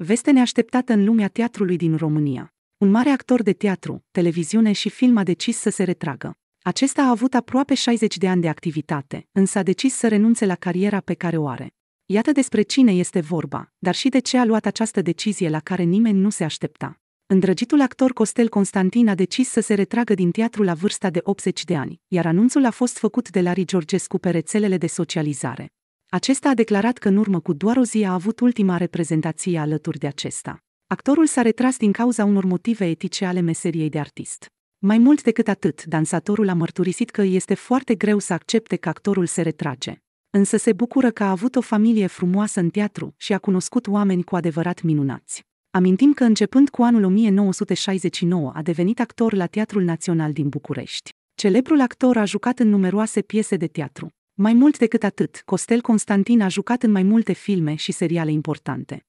Veste neașteptată în lumea teatrului din România. Un mare actor de teatru, televiziune și film a decis să se retragă. Acesta a avut aproape 60 de ani de activitate, însă a decis să renunțe la cariera pe care o are. Iată despre cine este vorba, dar și de ce a luat această decizie la care nimeni nu se aștepta. Îndrăgitul actor Costel Constantin a decis să se retragă din teatru la vârsta de 80 de ani, iar anunțul a fost făcut de Larry Georgescu pe rețelele de socializare. Acesta a declarat că în urmă cu doar o zi a avut ultima reprezentație alături de acesta. Actorul s-a retras din cauza unor motive etice ale meseriei de artist. Mai mult decât atât, dansatorul a mărturisit că este foarte greu să accepte că actorul se retrage. Însă se bucură că a avut o familie frumoasă în teatru și a cunoscut oameni cu adevărat minunați. Amintim că începând cu anul 1969 a devenit actor la Teatrul Național din București. Celebrul actor a jucat în numeroase piese de teatru. Mai mult decât atât, Costel Constantin a jucat în mai multe filme și seriale importante.